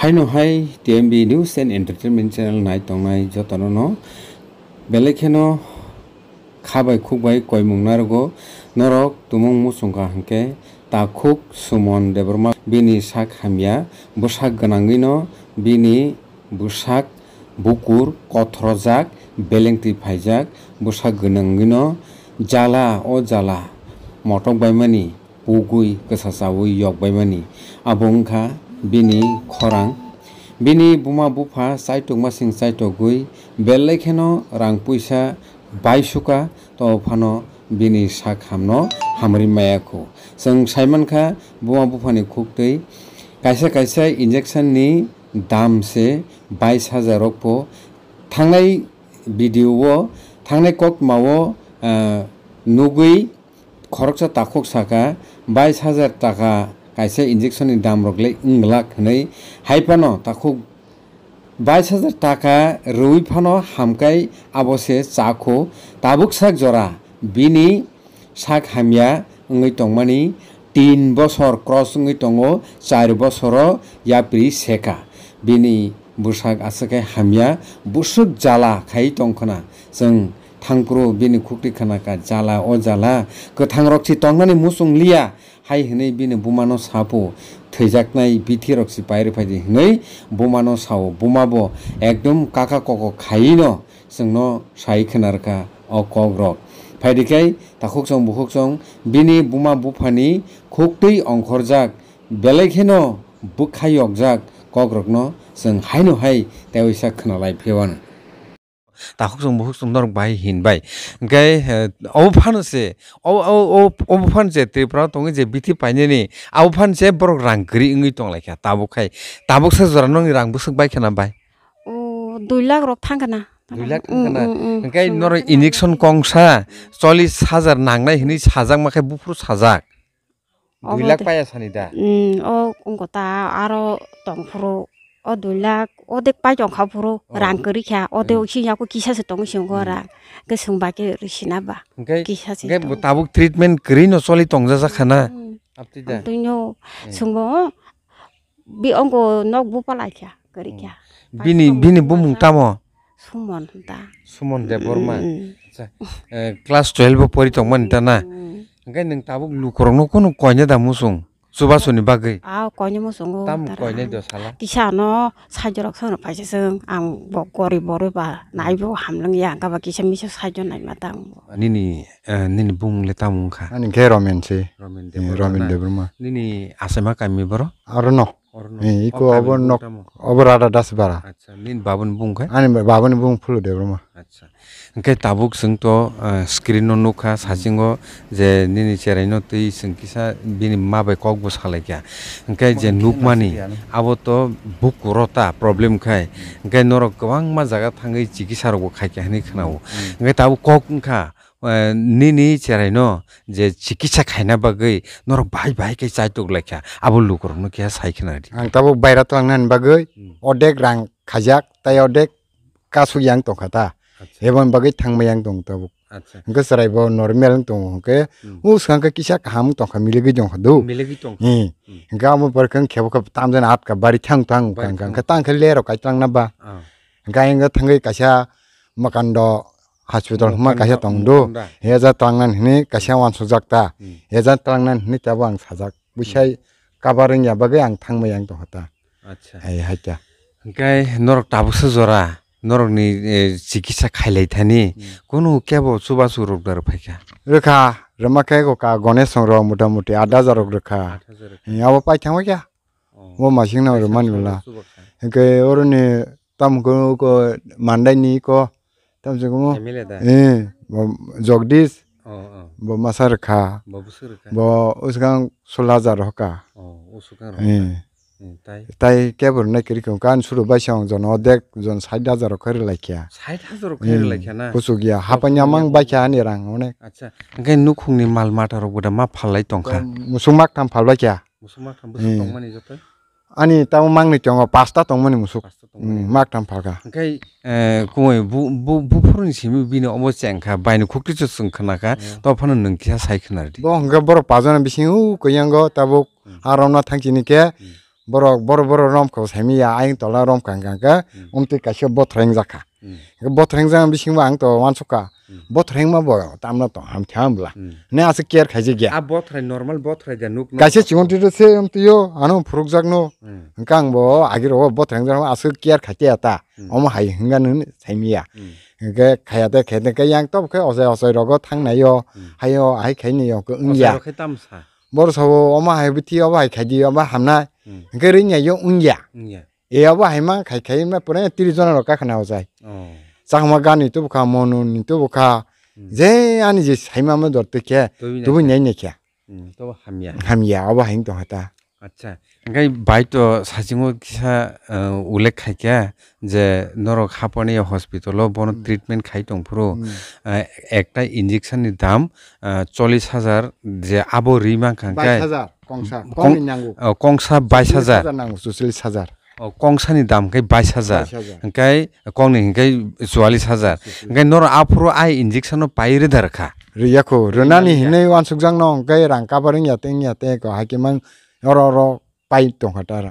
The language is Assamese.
হাইনো হাই T M B news and entertainment channel নাই টংনাই যতন ন বেলেগেনো খাবাই খুবাই কয় মুংনারগো নরক তুমুং মুসংকা হাঙ্কে তাকুক সুমন দেবরমা বিনি শাক হামিয়া বুসাক গনাঙ্গিন বিনি বুসাক বুকুর কথরজাক বেলেংটি ফাইজাক বুসাক গনাঙ্গিন জালা ও জালা মটক বাইমানি পুগুই গোসাসাউই ইয়ক বাইমানি আবংখা বিনি খরাং বিনি বুমা বুফা চাইটক মাসিং চাইটক গুই বেলাইখেন পইচা পয়সা তফানো তো ফানো বিনি সা খামন হামরি মায়াকু সাইমানখা বুমা বুফানি খুবই কাইসে কাইসে ইঞ্জেকশন দামসে বাইশ হাজার পো থাই বিডিও থাই কক মাও নুগী খরকসা তাকক সাকা বাইশ হাজার টাকা কাইসে ইঞ্জেকশননি দাম রগলে ইং লাখ হই হাইপানো তাকু বাইশ হাজার টাকা রুই ফানো হামকাই আবসে চাকো তাবুক শাক জরা বিনি শাক হামিয়া ওই টংমানি তিন বছর ক্রস ওই টঙ্গো চার বছর ইয়াপ্রি সেকা বিনি বুসাক আসাকে হামিয়া বুসুক জ্বালা খাই টংখনা जों थांग्रो बिनि खुक्रि खानाका जाला ओ जाला गोथां रक्सि तंनानै मुसुं लिया हाय हनै बिनि बुमानो सापो थैजाखनाय बिथि रक्सि बायरे फायदि हनै बुमानो साव बुमाबो एकदम काका कक खाइनो सोंनो साय खनारका अ कग्र फायदिखै थाखुक जों बुखुक जों बिनि बुमा बुफानि खुक्रि अंखरजाक बेलेखेनो बुखायक जाक कग्रकनो जों हायनो हाय तेवैसा खनालाय फेवानो दाखक जों बहुक जों दरक बाय हिनबाय गाय औ फानसे औ औ औ फानसे त्रिपुरा तंग जे बिथि पाइनेनि औ फानसे बर रांगरी इङै तंग लायखा ताबुखाय ताबुख से जरा नङै रां बुसक बाय खाना बाय ओ 2 लाख रक थांगना 2 लाख थांगना गाय नर इनेक्शन कंसा 40000 नांनाय हिनि साजां माखै बुफुर साजाक দুই লাখ পাই আছা নি দা অ কংকতা আৰু তংফুৰ odula odek pajong kapuro rang kuri kia ode oki nya ko kisa se tong shing kora ke sung ke ri shina ba se tong ba tabuk treatment kri no soli tong za sa khana apti da bi ong ko nok bu pala kia kuri kia bini bini bu mung tamo sumon da sumon de borma class 12 pori tong man ta na ngai ning tabuk lu korong no kono konya सुबासुनि बागै आव कयने मोसंगो ताम कयने दसाला किसानो साइजरक सन पाइसे जों आं ब गरि बरबा नाइबो हामलंग या गाबा किसा मिसे साइजन नाइ मा ताम निनि निनि बुंले तामुंखा अनि गे रमेनसे रमेन देव रमेन देवमा निनि आसेमा कामि बर अरनो इको अब नक अब राडा दास बारा अच्छा निन बाबन बुंखा अनि बाबन बुं फुल देवमा enke tabuk seng to screen no nukha sajingo je nini cherai no tei seng kisa bini mabai kok bus khalai kya enke je nukmani abo to buk rota problem khai enke noro kwang ma jaga thangai chikisa ro khai kya ni khnao enke tabuk kok nkha nini cherai no je chikisa khaina bagai noro bai bai ke chai tok lekha abo lukor no kya sai khna ri ang tabuk baira to angnan bagai odek rang khajak tai odek kasu yang to khata e e b bagi tabuk. ibon tang a a a sara n n tong n n tong g g m m y o r l एवं बगे थंग यांग दोंग तब हंका सराय बो नॉर्मल तोंग हंके उस हंका किसा काम k ो हम k ि ल े ग ी जों दो मिलेगी a ो ह tang ं क ा मो प n g k a खेबो क a ताम जन हाथ का बारी थंग थंग कंग क a tang ka kasha makando ा ह s क ा ह ं क ma kasha tong d न दो ह ॉ स ् प ि ट a n ु म ा कासा तोंग दो हेजा तांगन हने n g स a वान सुजाकता हेजा त a ं ग न ह न a तब आं साजाक ब ु a ा ई काबारंग या बगे आं थंग यांग a ो होता अ h a छ ा है ह ा a ा norok tabu s ु z o r a नरकनि चिकित्सा खाइलाइथानि कुनु केबो सुबासु रोग फैखा रोखा रमाखेगो का गणेश र मोटामोटी आठ हजार रोखा अब पाइथाङो क्या वो मासिङ नाउ मानिबला ओके ओरनि तामको को मान्दाइनि को तामजों को ए जगदीश बो मासा रोखा बो उसगां सोलह हजार हका ओ उसगां তাই কেবর নাই কিরকম কারণ শুরু বাইশাং জন অর্ধেক জন ষাট হাজার করে লাইখিয়া ষাট হাজার করে লাইখিয়া না কুসু গিয়া হাপা মাং বাইখা আনি রাং অনেক আচ্ছা গাই নুখুংনি মাল মাটার গোটা মা ফালাই টংখা মুসুং মাক থাম ফাল বাইখিয়া মুসুং মাক থাম বসুং টংমানি যত अनि ताउ माग्ने त्यो पास्ता तङ पनि मुसुक माग थाम फागा ओमफ्राय कुमै बुफुरनि सिमि बिनो अबसे आंखा बायनो खुक्रिचो सोंखनाखा तफानो नोंखिया सायखोनारदि बो हंगा बर पाजना बिसिउ कयंग ताबो आरामना কে borok boro boro romko semia aing tola rom kang kang mm. ka unti kaisyo bot reng jaka mm. bot reng jang bising bang to wan suka mm. bot reng ma boyo tam na to ham tham la ne ase kier khaji gya a bot reng normal bot reng januk kaisyo chunti to se unti yo anu phuruk jak no kang bo agir o bot reng jang ase kier khati ata om hai hinga nu semia cái khai tới khai tới cái yang top cái ở đây ở đây rồi có thằng này yo hay yo hay khai này yo cái ứng ya bor sabo oma hai biti oba hai khaidi oba hamna gari nya yo ungya e oba hai ma khai khai ma pura 30 জন রকা খানা যায় চাহমা গানি তো ni মনু নি তো বুকা যে আনি যে ma মে দরতে কে তুমি নাই নে কে তো হামিয়া হামিয়া অবা হিং তো হাতা আচ্ছা এনেকৈ বাইদেউ চাচিঙত কিছা উল্লেখ খাইকিয়া যে ধৰক আপুনি হস্পিটেলৰ বন ট্ৰিটমেণ্ট খাই তংফুৰো একটা ইঞ্জেকশ্যনৰ দাম চল্লিছ হাজাৰ যে আব ৰিমা কাংকা কংসা বাইছ হাজাৰ চল্লিছ হাজাৰ কংসানি দাম কে বাইশ হাজার কাই কং নি চুয়াল্লিশ হাজার কাই নর আপুরো আই ইনজেকশন পাই রে ধরখা রিয়াকো রুনানি হিনে ওয়ান সুখজাং নং কে রাঙ্কা বারিং ইয়াতে ইয়াতে কহাই কিমান oro oro pai tong khatara